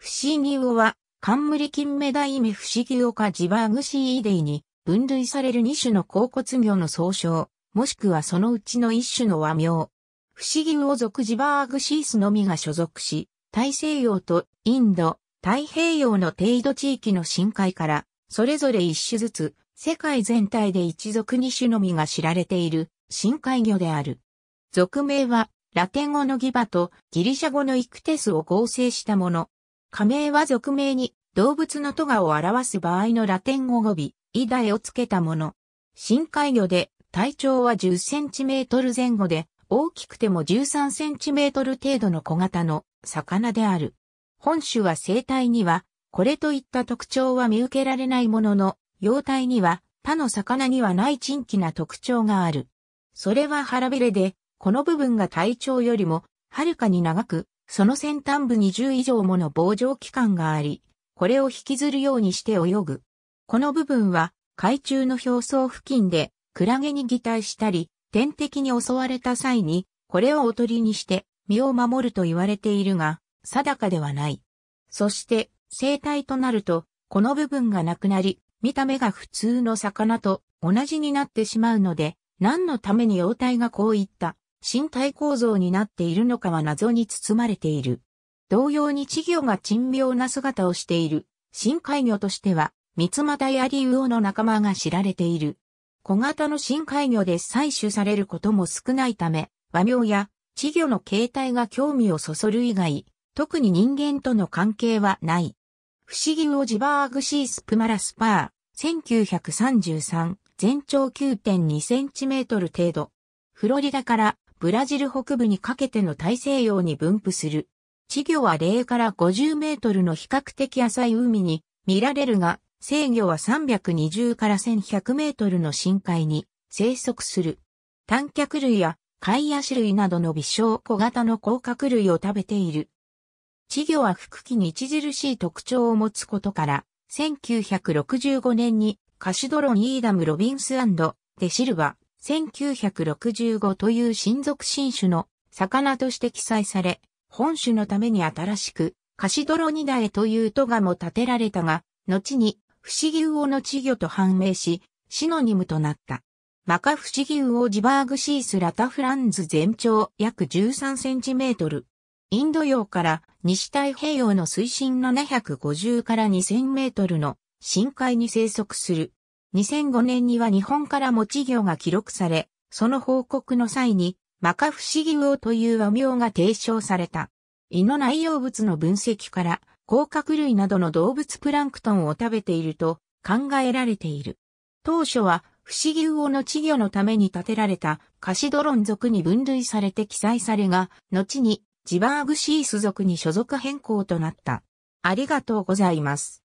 不思議魚は、冠金目ダイメ不思議魚かジバーグシーイデイに分類される2種の甲骨魚の総称、もしくはそのうちの1種の和名。不思議魚属ジバーグシースのみが所属し、大西洋とインド、太平洋の低度地域の深海から、それぞれ1種ずつ、世界全体で一族2種のみが知られている深海魚である。俗名は、ラテン語のギバとギリシャ語のイクテスを合成したもの。仮名は俗名に動物のトガを表す場合のラテン語語尾、イダエをつけたもの。深海魚で体長は10センチメートル前後で大きくても13センチメートル程度の小型の魚である。本種は生態にはこれといった特徴は見受けられないものの、幼体には他の魚にはない珍奇な特徴がある。それは腹びれで、この部分が体長よりもはるかに長く、その先端部に10以上もの膨張器官があり、これを引きずるようにして泳ぐ。この部分は海中の表層付近でクラゲに擬態したり、天敵に襲われた際に、これをおとりにして身を守ると言われているが、定かではない。そして、生態となると、この部分がなくなり、見た目が普通の魚と同じになってしまうので、何のために幼体がこういった身体構造になっているのかは謎に包まれている。同様に稚魚が珍妙な姿をしている、深海魚としては、三ツマタヤリウオの仲間が知られている。小型の深海魚で採取されることも少ないため、和名や稚魚の形態が興味をそそる以外、特に人間との関係はない。不思議魚ジバーグシースプマラスパー、1933、全長9.2センチメートル程度。フロリダからブラジル北部にかけての大西洋に分布する。稚魚は0から50メートルの比較的浅い海に見られるが、生魚は320から1100メートルの深海に生息する。短脚類や貝足類などの微小小型の甲殻類を食べている。稚魚は腹器に著しい特徴を持つことから、1965年にカシドロニーダム・ロビンスデシルバ、1965という新属新種の魚として記載され、本種のために新しく、カシドロニダエという都がも建てられたが、後に、不思議魚の稚魚と判明し、シノニムとなった。マカ不思議魚ジバーグシースラタフランズ全長約13センチメートル。インド洋から西太平洋の水深750から2000メートルの深海に生息する2005年には日本からも稚魚が記録され、その報告の際に、マカフシギ魚という和名が提唱された。胃の内容物の分析から、甲殻類などの動物プランクトンを食べていると考えられている。当初は、不思議魚の稚魚のために建てられたカシドロン族に分類されて記載されが、後にジバーグシース族に所属変更となった。ありがとうございます。